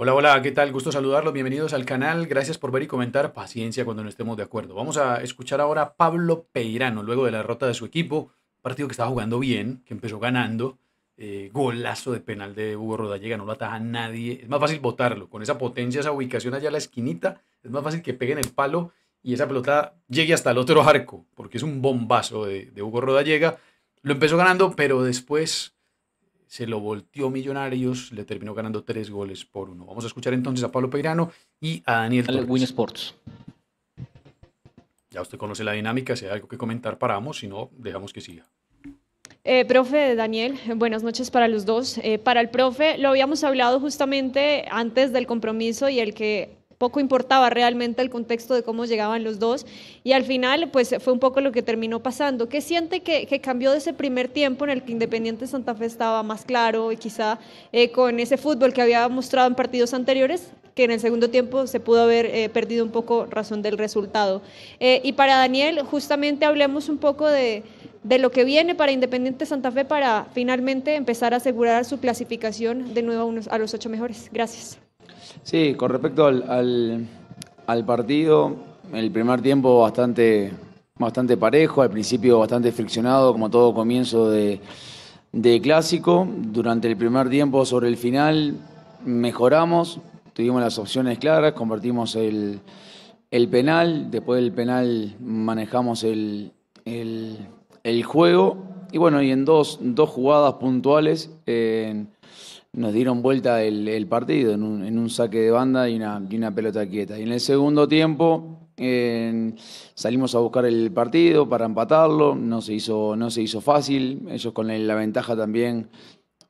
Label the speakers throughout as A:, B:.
A: Hola, hola, ¿qué tal? Gusto saludarlos, bienvenidos al canal, gracias por ver y comentar, paciencia cuando no estemos de acuerdo. Vamos a escuchar ahora a Pablo Peirano, luego de la derrota de su equipo, partido que estaba jugando bien, que empezó ganando, eh, golazo de penal de Hugo Rodallega, no lo ataja nadie, es más fácil votarlo con esa potencia, esa ubicación allá a la esquinita, es más fácil que peguen el palo y esa pelota llegue hasta el otro arco, porque es un bombazo de Hugo Rodallega. Lo empezó ganando, pero después se lo volteó Millonarios, le terminó ganando tres goles por uno. Vamos a escuchar entonces a Pablo Peirano y a Daniel Torres. Win Sports. Ya usted conoce la dinámica, si hay algo que comentar, paramos, si no, dejamos que siga.
B: Eh, profe Daniel, buenas noches para los dos. Eh, para el profe, lo habíamos hablado
A: justamente antes del compromiso y el que poco importaba realmente el contexto de cómo llegaban
B: los dos. Y al final, pues fue un poco lo que terminó pasando. ¿Qué siente que, cambió de ese primer tiempo en el que Independiente Santa Fe estaba más claro y quizá eh, con ese fútbol que había
A: mostrado en partidos anteriores? que en el segundo tiempo se pudo haber eh, perdido un poco razón del resultado. Eh, y para Daniel, justamente hablemos un poco de, de lo que viene para Independiente Santa Fe para finalmente empezar a asegurar su clasificación de nuevo a, a los ocho mejores.
B: Gracias. Sí, con respecto al, al, partido, el primer tiempo bastante, bastante parejo, al principio bastante friccionado, como todo comienzo de, clásico. Durante el primer tiempo, sobre el final, mejoramos, tuvimos las opciones claras, convertimos el, penal, después del penal manejamos el, el, juego. Y bueno, y en dos, dos jugadas puntuales, eh, nos dieron vuelta el, partido en un, saque de banda y una, pelota quieta. Y en el segundo tiempo eh, salimos a buscar el partido para empatarlo, no se hizo, no se hizo fácil, ellos con la ventaja también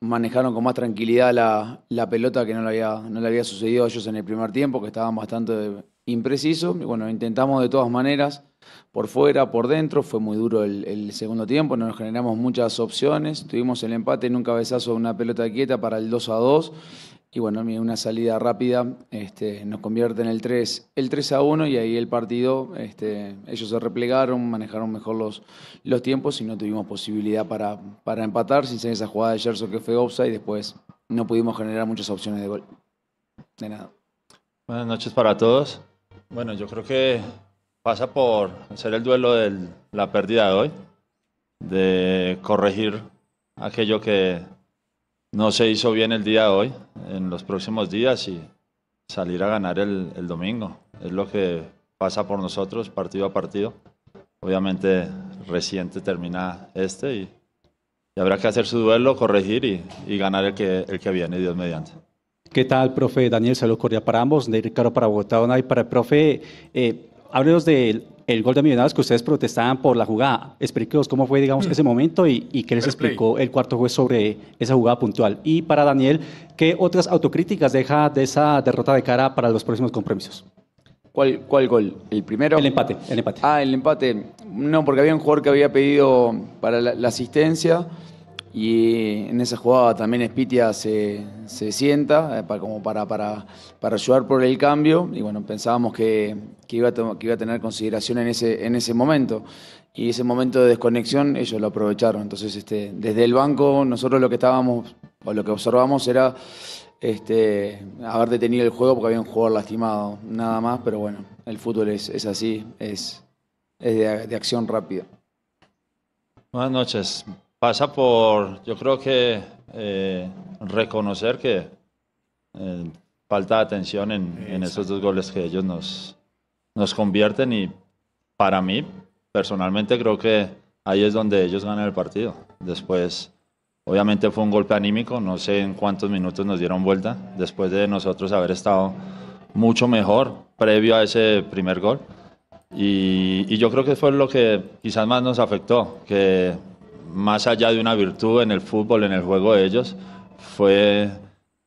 B: manejaron con más tranquilidad la, pelota que no le, había, no le había sucedido a ellos en el primer tiempo, que estaban bastante imprecisos. bueno, intentamos de todas maneras por fuera, por dentro. Fue muy duro el, segundo tiempo, no nos generamos muchas opciones. Tuvimos el empate en un cabezazo una pelota quieta para el 2 a 2. Y bueno, una salida rápida este, nos convierte en el 3, el 3 a 1 y ahí el partido, este, ellos se replegaron, manejaron mejor los, tiempos y no tuvimos posibilidad para, empatar sin esa jugada de Gerson que fue offside y después no pudimos generar muchas opciones de gol.
C: De nada. Buenas noches para todos. Bueno, yo creo que pasa por ser el duelo de la pérdida de hoy, de corregir aquello que no se hizo bien el día de hoy, en los próximos días y salir a ganar el, domingo. Es lo que pasa por nosotros partido a partido. Obviamente reciente termina este y, habrá que hacer su duelo, corregir y, ganar el que, el que viene, Dios mediante. ¿Qué
A: tal, profe Daniel? Saludos cordial para ambos, de Ricardo para Bogotá, y para el profe. Eh, háblenos del gol de Millonarios que ustedes protestaban por la jugada. Explíquenos cómo fue, digamos, hmm. ese momento y, qué les explicó el cuarto juez sobre esa jugada puntual. Y para Daniel, ¿qué otras autocríticas deja de esa derrota de cara para los próximos compromisos?
B: ¿Cuál, ¿Cuál gol? ¿El primero? El empate, el empate. Ah, el empate. No, porque había un jugador que había pedido para la asistencia y en esa jugada también Spitia se, se sienta eh, para, como para, para, ayudar por el cambio y bueno, pensábamos que, iba, a iba a tener consideración en ese, en ese momento y ese momento de desconexión ellos lo aprovecharon. Entonces este, desde el banco nosotros lo que estábamos o lo que observamos era este, haber detenido el juego porque había un jugador lastimado, nada más, pero bueno, el fútbol es, así, es, de acción rápida.
C: Buenas noches pasa por, yo creo que eh, reconocer que eh, falta de atención en, en, esos dos goles que ellos nos, nos convierten y para mí, personalmente, creo que ahí es donde ellos ganan el partido. Después, obviamente fue un golpe anímico, no sé en cuántos minutos nos dieron vuelta, después de nosotros haber estado mucho mejor previo a ese primer gol. Y, y yo creo que fue lo que quizás más nos afectó, que más allá de una virtud en el fútbol, en el juego de ellos, fue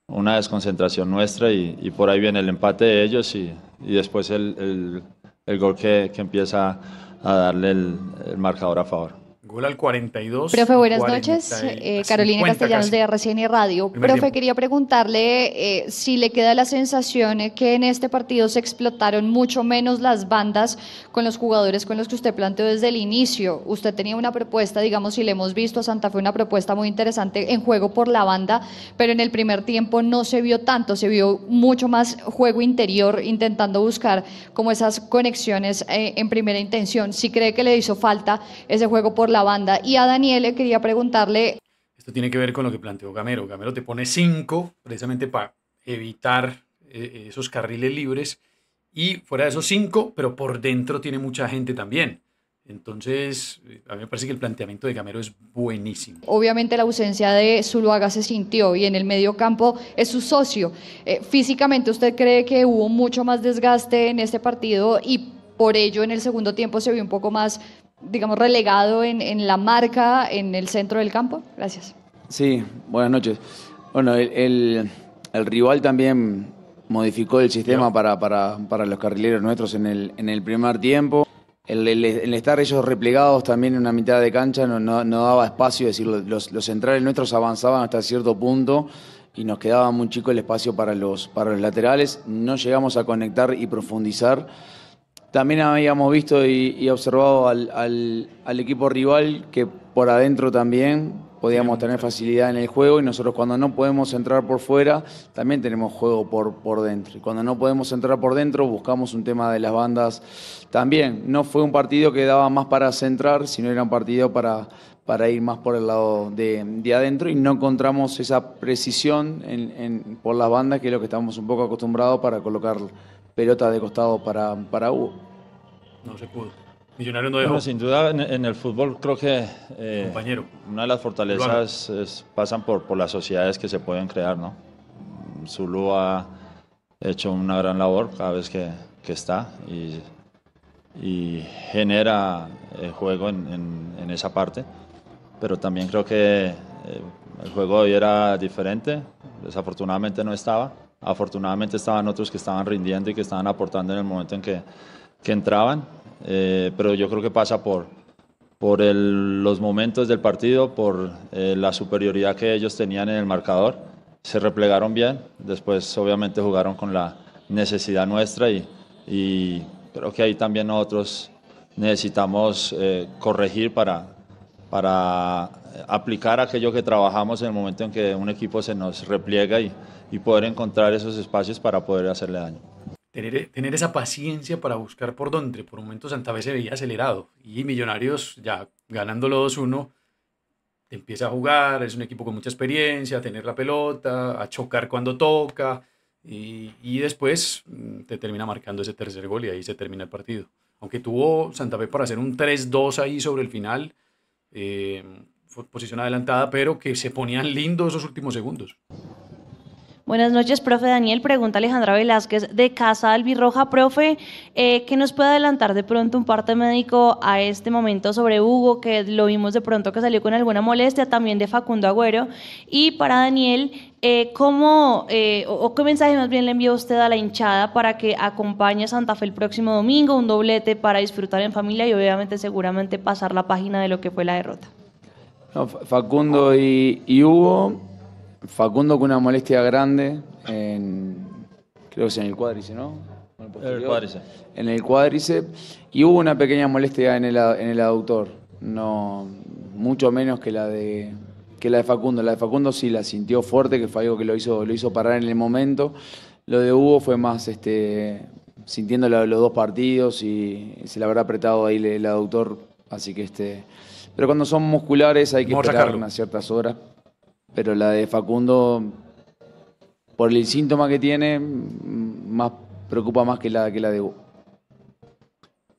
C: una desconcentración nuestra y, por ahí viene el empate de ellos y, después el, el, gol que, empieza a darle el, el marcador a favor.
A: Gol al 42. Profe, buenas noches. Eh, Carolina Castellanos de
C: RCN Radio. Profe, quería preguntarle eh, si le queda la sensación que en este partido se explotaron mucho menos las bandas con los jugadores con los que usted planteó desde el inicio. Usted tenía una propuesta, digamos, si le hemos visto a Santa Fe, una propuesta muy interesante en juego por la banda, pero en el primer tiempo no se vio tanto, se vio mucho más juego interior intentando buscar como esas conexiones eh, en primera intención. Si cree que le hizo falta ese juego por la banda. Y a daniel le quería preguntarle...
A: Esto tiene que ver con lo que planteó Gamero. Gamero te pone cinco precisamente para evitar eh, esos carriles libres. Y fuera de esos cinco, pero por dentro tiene mucha gente también. Entonces, a mí me parece que el planteamiento de Gamero es buenísimo.
C: Obviamente la ausencia de Zuluaga se sintió y en el medio campo es su socio. Eh, físicamente, ¿usted cree que hubo mucho más desgaste en este partido y por ello en el segundo tiempo se vio un poco más digamos, relegado en, en la marca, en el centro del campo? Gracias.
B: Sí, buenas noches. Bueno, el, el, rival también modificó el sistema para, para, para, los carrileros nuestros en el, en el primer tiempo. El, estar ellos replegados también en una mitad de cancha no, no, daba espacio, es decir, los, los, centrales nuestros avanzaban hasta cierto punto y nos quedaba muy chico el espacio para los, para los laterales. No llegamos a conectar y profundizar. También habíamos visto y, observado al, equipo rival que por adentro también podíamos tener facilidad en el juego y nosotros cuando no podemos entrar por fuera también tenemos juego por, por dentro. Y cuando no podemos entrar por dentro buscamos un tema de las bandas también. No fue un partido que daba más para centrar, sino era un partido para, para ir más por el lado de, adentro y no encontramos esa precisión por las bandas, que es lo que estamos un poco acostumbrados para colocar pelota de costado para, para Hugo.
C: No se pudo. Millonario no dejó. sin duda, en, el fútbol creo que eh, Compañero, una de las fortalezas pasan por, por las sociedades que se pueden crear. ¿no? Zulu ha hecho una gran labor cada vez que, que está y, genera el eh, juego en, en, esa parte. Pero también creo que eh, el juego hoy era diferente, desafortunadamente no estaba Afortunadamente estaban otros que estaban rindiendo y que estaban aportando en el momento en que, entraban, eh, pero yo creo que pasa por, por los momentos del partido, por eh, la superioridad que ellos tenían en el marcador. Se replegaron bien, después obviamente jugaron con la necesidad nuestra y, y creo que ahí también nosotros necesitamos eh, corregir para para aplicar aquello que trabajamos en el momento en que un equipo se nos repliega y, y poder encontrar esos espacios para poder hacerle daño. Tener,
A: esa paciencia para buscar por dónde. Por un momento Santa Fe se veía acelerado y Millonarios ya ganándolo 2-1 empieza a jugar, es un equipo con mucha experiencia, a tener la pelota, a chocar cuando toca y, y después mm, te termina marcando ese tercer gol y ahí se termina el partido. Aunque tuvo Santa Fe para hacer un 3-2 ahí sobre el final, eh, posición adelantada, pero que se ponían lindos esos últimos segundos.
B: Buenas noches, profe Daniel. Pregunta Alejandra Velázquez de Casa Albirroja. Profe, eh, ¿qué nos puede adelantar de pronto un parte médico a este momento sobre Hugo, que lo vimos de pronto que salió con alguna molestia, también de Facundo Agüero? Y para Daniel, eh, ¿cómo eh, o, qué mensaje más bien le envió usted a la hinchada para que acompañe a Santa Fe el próximo domingo, un doblete para disfrutar en familia y obviamente seguramente pasar la página de lo que fue la derrota? Facundo y Hugo Facundo con una molestia grande en, creo que es en el cuádrice, ¿no? En el, En el Y hubo una pequeña molestia en el, en el aductor. No, mucho menos que la de que la de Facundo. La de Facundo sí la sintió fuerte, que fue algo que lo hizo, lo hizo parar en el momento. Lo de Hugo fue más este, sintiendo los dos partidos y se le habrá apretado ahí el, aductor. Así que este. Pero cuando son musculares hay que esperar unas ciertas horas pero la de Facundo, por el síntoma que tiene, más preocupa más que la, que la de U.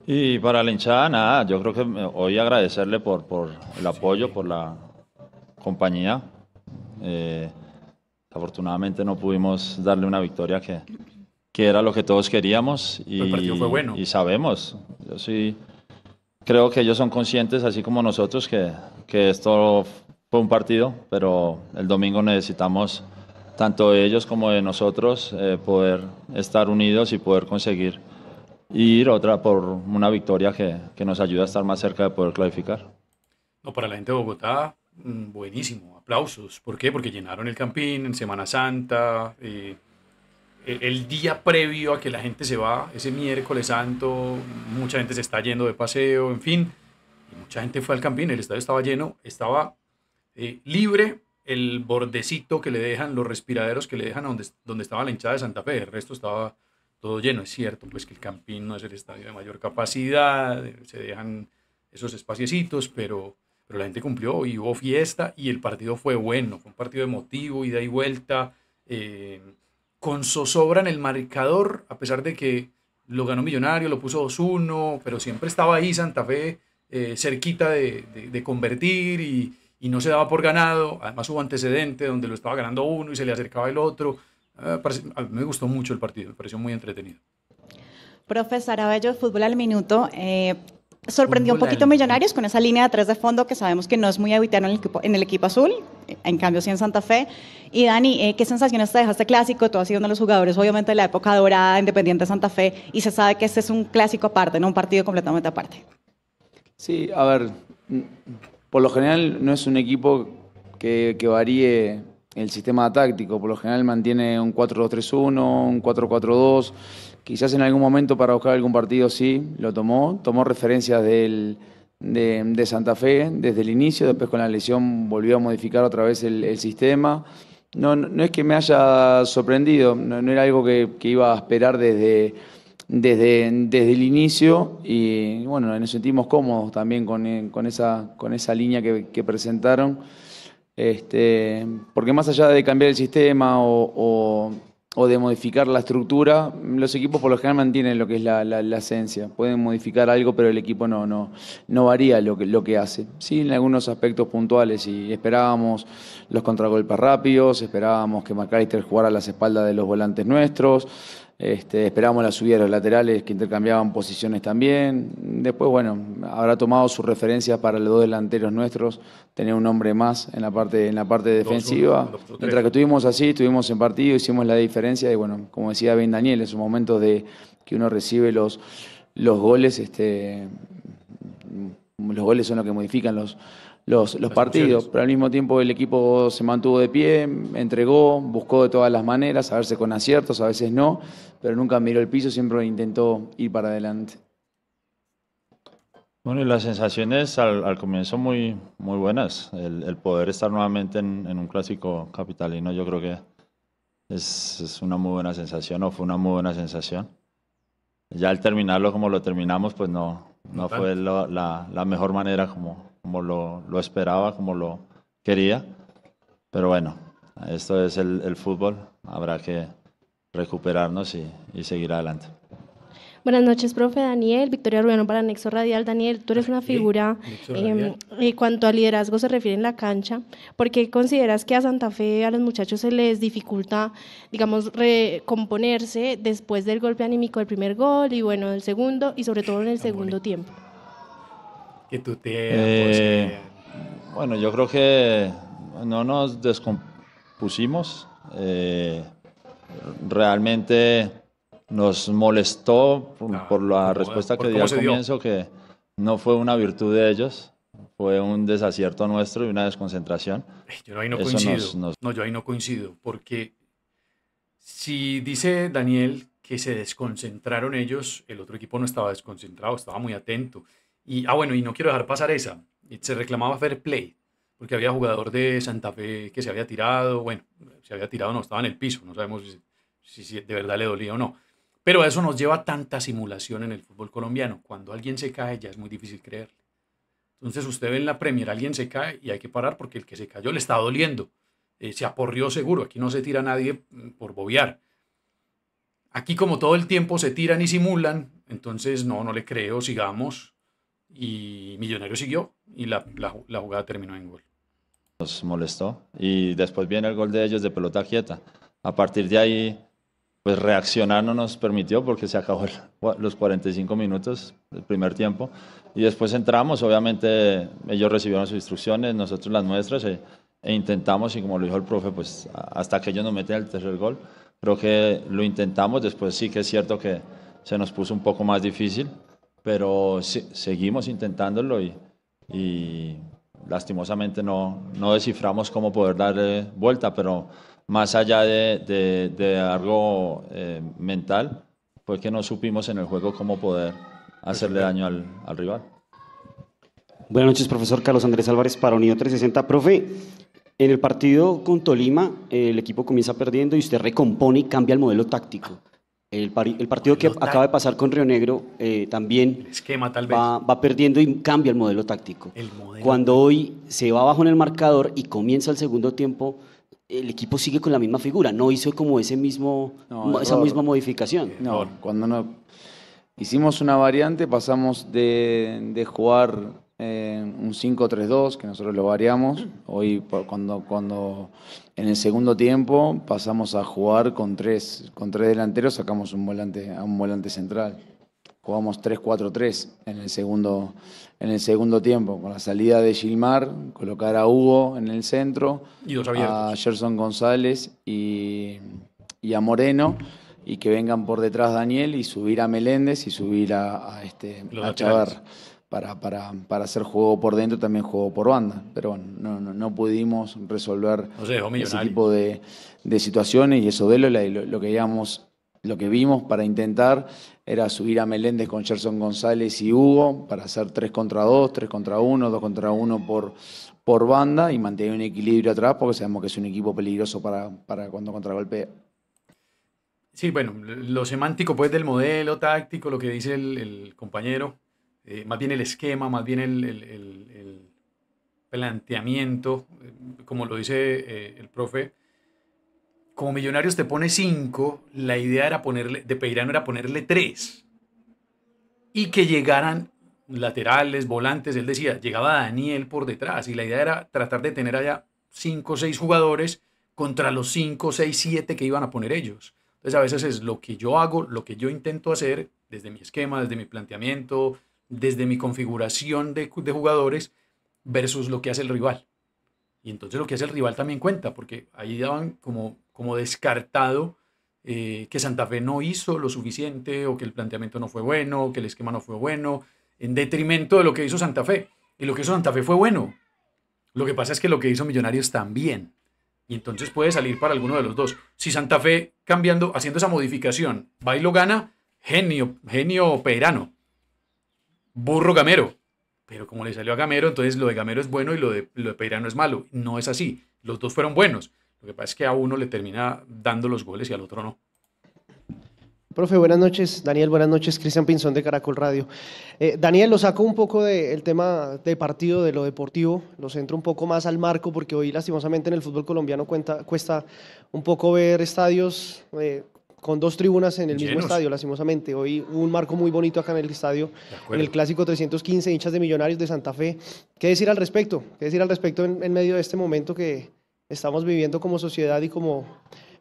C: Y para la hinchada, nada, yo creo que hoy agradecerle por, el apoyo, por la compañía. Eh, afortunadamente no pudimos darle una victoria que, era lo que todos queríamos y, bueno. y sabemos, yo sí creo que ellos son conscientes, así como nosotros, que, que esto fue un partido, pero el domingo necesitamos tanto de ellos como de nosotros eh, poder estar unidos y poder conseguir ir otra por una victoria que, que nos ayuda a estar más cerca de poder clasificar.
A: No, para la gente de Bogotá, mm, buenísimo, aplausos. ¿Por qué? Porque llenaron el campín en Semana Santa, eh, e-, el día previo a que la gente se va, ese miércoles santo, mucha gente se está yendo de paseo, en fin. mucha gente fue al campín, el estadio estaba lleno, estaba eh, libre el bordecito que le dejan, los respiraderos que le dejan donde, estaba la hinchada de Santa Fe, el resto estaba todo lleno, es cierto, pues que el Campín no es el estadio de mayor capacidad, eh, se dejan esos espaciecitos, pero, pero la gente cumplió y hubo fiesta y el partido fue bueno, fue un partido emotivo, ida y vuelta, eh, con zozobra en el marcador, a pesar de que lo ganó Millonario, lo puso 2-1, pero siempre estaba ahí Santa Fe, cerquita de, de convertir y, y no se daba por ganado, además hubo antecedente donde lo estaba ganando uno y se le acercaba el otro. Eh, me gustó mucho el partido, me pareció muy entretenido.
B: Profesor Abello, fútbol al minuto. Eh, sorprendió un poquito a Millonarios con esa línea de tres de fondo que sabemos que no es muy habitual en el equipo, en el equipo azul, eh, en cambio sí en Santa Fe. Y Dani, ¿qué sensaciones te dejaste clásico? Tú has sido uno de los jugadores, obviamente, de la época dorada, independiente de Santa Fe, y se sabe que este es un clásico aparte, no un partido
C: completamente aparte.
B: Sí, a ver, por lo general no es un equipo que, varíe el sistema táctico, por lo general mantiene un 4-2-3-1, un 4-4-2, quizás en algún momento para buscar algún partido sí, lo tomó, tomó referencias de, Santa Fe desde el inicio, después con la lesión volvió a modificar otra vez el, sistema. No, no, es que me haya sorprendido, no, era algo que iba a esperar desde desde, el inicio y bueno, nos sentimos cómodos también con, eh, esa, con esa línea que, presentaron. Este, porque más allá de cambiar el sistema o, de modificar la estructura, los equipos por lo general mantienen lo que es la, esencia. Pueden modificar algo, pero el equipo no, no, no varía lo que, lo que hace. Sí, en algunos aspectos puntuales, y esperábamos los contragolpes rápidos, esperábamos que McAllister jugara a las espaldas de los volantes nuestros este, esperamos la subida de los laterales que intercambiaban posiciones también. Después, bueno, habrá tomado su referencia para los dos delanteros nuestros, tener un hombre más en la parte, en la parte defensiva. Mientras que estuvimos así, estuvimos en partido, hicimos la diferencia y bueno, como decía Ben Daniel, esos momentos de que uno recibe los, los goles, este, los goles son los que modifican los los, partidos, pero al mismo tiempo el equipo se mantuvo de pie, entregó, buscó de todas las maneras, a veces con aciertos, a veces no, pero nunca miró el piso, siempre intentó ir para adelante.
C: Bueno, y las sensaciones al, comienzo muy, muy buenas. El, poder estar nuevamente en, un clásico capitalino, yo creo que es, una muy buena sensación, o fue una muy buena sensación. Ya al terminarlo como lo terminamos, pues no, no fue la, mejor manera como, como lo, esperaba, como lo quería. Pero bueno, esto es el, fútbol. Habrá que recuperarnos y seguir adelante.
B: Buenas noches, profe Daniel. Victoria Rubiano para Nexo Radial. Daniel, tú eres una figura en em, cuanto al liderazgo se refiere en la cancha. ¿Por qué consideras que a Santa Fe a los muchachos se les dificulta, digamos, recomponerse después del golpe anímico del primer gol y bueno, del segundo y sobre todo en el segundo tiempo?
C: Que tú
A: te... Eh,
C: bueno, yo creo que no nos descompusimos. Eh, realmente nos molestó por, la respuesta que di al comienzo, que no fue una virtud de ellos, fue un desacierto nuestro y una desconcentración. Eh, yo ahí no coincido.
A: No, yo ahí no coincido, porque si dice Daniel que se desconcentraron ellos, el otro equipo no estaba desconcentrado, estaba muy atento. Y, ah, bueno, y no quiero dejar pasar esa. Se reclamaba fair play, porque había jugador de Santa Fe que se había tirado, bueno, se había tirado, no, estaba en el piso, no sabemos si, si de verdad le dolía o no pero eso nos lleva a tanta simulación en el fútbol colombiano. Cuando alguien se cae ya es muy difícil creerle. Entonces usted ve en la Premier, alguien se cae y hay que parar porque el que se cayó le está doliendo. Eh, se aporrió seguro. Aquí no se tira nadie mm, por bobear. Aquí como todo el tiempo se tiran y simulan, entonces no, no le creo, sigamos. Y Millonario siguió y la, la jugada terminó en gol.
C: Nos molestó y después viene el gol de ellos de pelota quieta. A partir de ahí pues reaccionar no nos permitió porque se acabó los 45 minutos del primer tiempo y después entramos, obviamente ellos recibieron sus instrucciones, nosotros las nuestras e, e intentamos y como lo dijo el profe, pues hasta que ellos nos meten el tercer gol, creo que lo intentamos, después sí que es cierto que se nos puso un poco más difícil, pero seguimos intentándolo y, y lastimosamente no, no desciframos cómo poder darle vuelta, pero más allá de, algo eh, mental, porque que no supimos en el juego cómo poder hacerle daño al, rival.
A: Buenas noches, profesor Carlos Andrés Álvarez para Unido 360. Profe, en el partido con Tolima, el equipo comienza perdiendo y usted recompone y cambia el modelo táctico. El, partido que acaba de pasar con Río Negro eh, también esquema, tal
B: Va, perdiendo y cambia el modelo táctico. Cuando hoy se va abajo en el marcador y comienza el segundo tiempo, el equipo sigue con la misma figura, no hizo como ese mismo, esa misma modificación. No, cuando no, hicimos una variante, pasamos de, jugar eh, un 5-3-2, que nosotros lo variamos, hoy cuando, cuando en el segundo tiempo pasamos a jugar con tres, con tres delanteros, sacamos un volante, a un volante central jugamos 3-4-3 en el segundo en el segundo tiempo con la salida de Gilmar colocar a Hugo en el centro
A: y a
B: Gerson González y, a Moreno y que vengan por detrás Daniel y subir a Meléndez y subir a, a este para, para, hacer juego por dentro también juego por banda pero bueno no, pudimos resolver ese tipo de, situaciones y eso de lo, lo que llamamos lo que vimos para intentar era subir a Meléndez con Gerson González y Hugo para hacer 3 contra 2, 3 contra 1, 2 contra 1 por, por banda y mantener un equilibrio atrás porque sabemos que es un equipo peligroso para, para cuando contragolpea.
A: Sí, bueno, lo semántico pues del modelo táctico, lo que dice el, compañero, eh, más bien el esquema, más bien el, planteamiento, eh, como lo dice eh, el profe, como Millonarios te pone 5, la idea era ponerle, de Peirano era ponerle 3. Y que llegaran laterales, volantes, él decía, llegaba Daniel por detrás y la idea era tratar de tener allá 5 o 6 jugadores contra los 5, 6, 7 que iban a poner ellos. Entonces a veces es lo que yo hago, lo que yo intento hacer desde mi esquema, desde mi planteamiento, desde mi configuración de jugadores versus lo que hace el rival. Y entonces lo que hace el rival también cuenta, porque ahí daban como, como descartado eh, que Santa Fe no hizo lo suficiente o que el planteamiento no fue bueno, o que el esquema no fue bueno, en detrimento de lo que hizo Santa Fe. Y lo que hizo Santa Fe fue bueno. Lo que pasa es que lo que hizo Millonarios también. Y entonces puede salir para alguno de los dos. Si Santa Fe cambiando, haciendo esa modificación, va y lo gana, genio, genio Peirano, burro gamero pero como le salió a Gamero, entonces lo de Gamero es bueno y lo de, lo de Peirano es malo. No es así. Los dos fueron buenos. Lo que pasa es que a uno le termina dando los goles y al otro no.
B: Profe, buenas noches. Daniel, buenas noches. Cristian Pinzón de Caracol Radio. Eh, Daniel, lo saco un poco del tema de partido, de lo deportivo, lo centro un poco más al marco, porque hoy lastimosamente en el fútbol colombiano cuesta un poco ver estadios eh, con dos tribunas en el mismo estadio, lastimosamente. Hoy un marco muy bonito acá en el estadio, en el clásico 315, hinchas de Millonarios de Santa Fe. ¿Qué decir al respecto? ¿Qué decir al respecto en, medio de este momento que estamos viviendo como sociedad y como,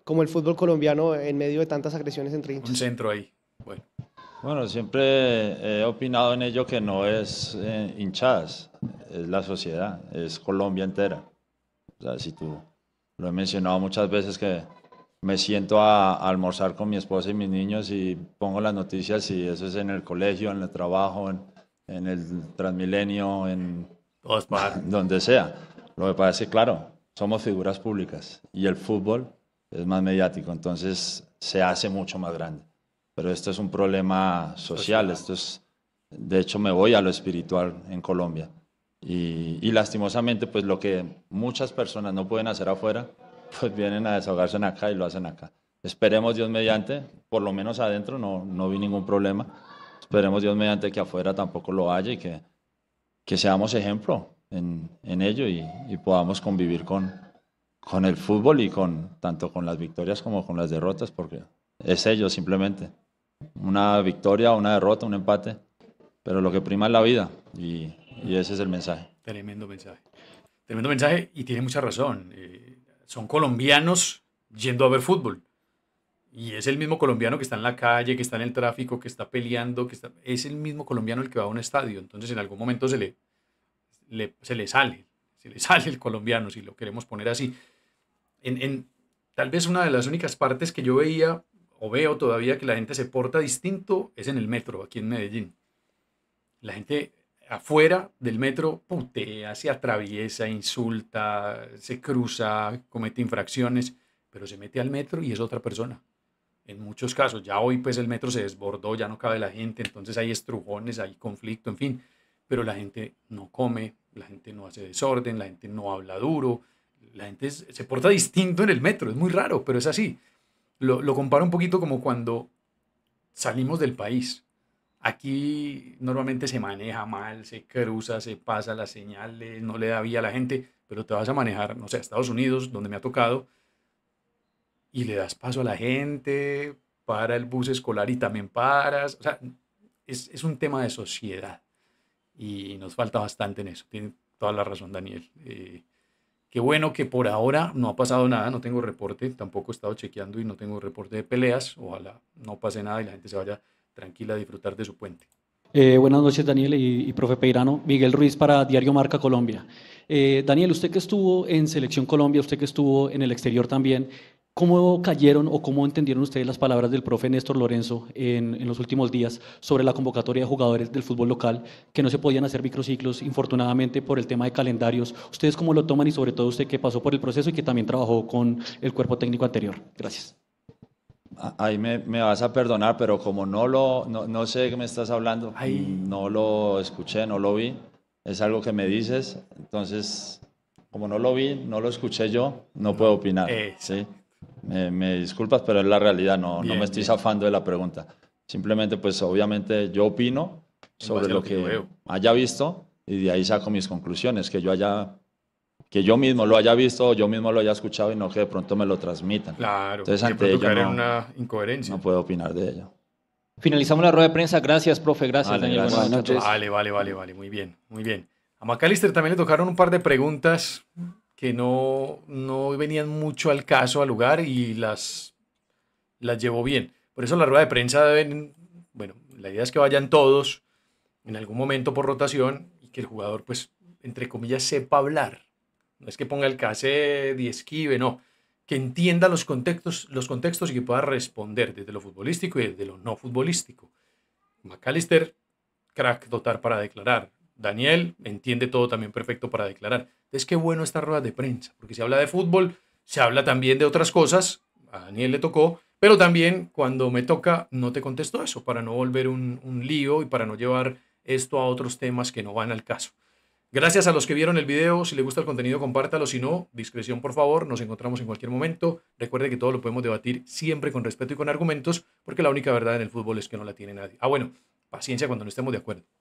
B: como el fútbol colombiano en medio de tantas agresiones entre hinchas? Un centro
C: ahí. Bueno. siempre he opinado en ello que no es eh, hinchas, es la sociedad, es Colombia entera. O sea, si tú lo he mencionado muchas veces que me siento a, almorzar con mi esposa y mis niños y pongo las noticias y eso es en el colegio, en el trabajo, en, el Transmilenio, en donde sea. Lo que pasa es que, claro, somos figuras públicas y el fútbol es más mediático, entonces se hace mucho más grande. Pero esto es un problema social, esto es, de hecho me voy a lo espiritual en Colombia. Y, y lastimosamente, pues lo que muchas personas no pueden hacer afuera, pues vienen a desahogarse en acá y lo hacen acá. Esperemos Dios mediante, por lo menos adentro no, no vi ningún problema. Esperemos Dios mediante que afuera tampoco lo haya y que, que seamos ejemplo en, ello y, podamos convivir con, con el fútbol y con tanto con las victorias como con las derrotas, porque es ello simplemente. Una victoria, una derrota, un empate, pero lo que prima es la vida y, y ese es el mensaje.
A: Tremendo mensaje. Tremendo mensaje y tiene mucha razón. Eh, son colombianos yendo a ver fútbol. Y es el mismo colombiano que está en la calle, que está en el tráfico, que está peleando, que es el mismo colombiano el que va a un estadio. Entonces en algún momento se le, se le sale, se le sale el colombiano, si lo queremos poner así. En, tal vez una de las únicas partes que yo veía o veo todavía que la gente se porta distinto es en el metro, aquí en Medellín. La gente afuera del metro putea, se atraviesa, insulta, se cruza, comete infracciones, pero se mete al metro y es otra persona. En muchos casos, ya hoy pues el metro se desbordó, ya no cabe la gente, entonces hay estrujones, hay conflicto, en fin, pero la gente no come, la gente no hace desorden, la gente no habla duro, la gente se porta distinto en el metro, es muy raro, pero es así. Lo, lo comparo un poquito como cuando salimos del país Aquí normalmente se maneja mal, se cruza, se pasa las señales, no le da vía a la gente, pero te vas a manejar, no sé, a Estados Unidos, donde me ha tocado, y le das paso a la gente, para el bus escolar y también paras. O sea, es, es un tema de sociedad y nos falta bastante en eso. Tiene toda la razón, Daniel. Eh, qué bueno que por ahora no ha pasado nada, no tengo reporte, tampoco he estado chequeando y no tengo reporte de peleas. Ojalá no pase nada y la gente se vaya tranquila a disfrutar de su puente. Eh, buenas noches, Daniel y, profe Peirano. Miguel Ruiz para Diario Marca Colombia. Eh, Daniel, usted que estuvo en Selección Colombia, usted que estuvo en el exterior también, ¿cómo cayeron o cómo entendieron ustedes las palabras del profe Néstor Lorenzo en, en los últimos días sobre la convocatoria de jugadores del fútbol local que no se podían hacer microciclos, infortunadamente, por el tema de calendarios? ¿Ustedes cómo lo toman y sobre todo usted que pasó por el proceso y que también trabajó con el cuerpo técnico anterior?
C: Gracias. Ahí me, vas a perdonar, pero como no lo, no, no sé de qué me estás hablando, no lo escuché, no lo vi, es algo que me dices, entonces, como no lo vi, no lo escuché yo, no, puedo opinar. Eh. ¿sí? Me, disculpas, pero es la realidad, no, no me estoy zafando de la pregunta. Simplemente, pues obviamente yo opino sobre lo que, lo que haya visto y de ahí saco mis conclusiones, que yo haya que yo mismo lo haya visto yo mismo lo haya escuchado y no que de pronto me lo transmitan. Claro, entonces ante ello no, una incoherencia. no puedo opinar de ello. Finalizamos la rueda de prensa. Gracias, profe. Gracias, vale, Daniel. Buenas noches. Vale, vale, vale,
A: vale. Muy bien, muy bien. A McAllister también le tocaron un par de preguntas que no, no venían mucho al caso, al lugar, y las, las llevó bien. Por eso la rueda de prensa deben, bueno, la idea es que vayan todos en algún momento por rotación y que el jugador, pues, entre comillas, sepa hablar no es que ponga el cassette y esquive, no. Que entienda los contextos, los contextos y que pueda responder desde lo futbolístico y desde lo no futbolístico. McAllister, crack dotar para declarar. Daniel entiende todo también perfecto para declarar. Es que bueno esta rueda de prensa, porque si habla de fútbol, se habla también de otras cosas. A Daniel le tocó, pero también cuando me toca, no te contesto eso, para no volver un lío y para no llevar esto a otros temas que no van al caso. Gracias a los que vieron el video. Si les gusta el contenido, compártalo. Si no, discreción, por favor. Nos encontramos en cualquier momento. Recuerde que todo lo podemos debatir siempre con respeto y con argumentos, porque la única verdad en el fútbol es que no la tiene nadie. Ah, bueno, paciencia cuando no estemos de acuerdo.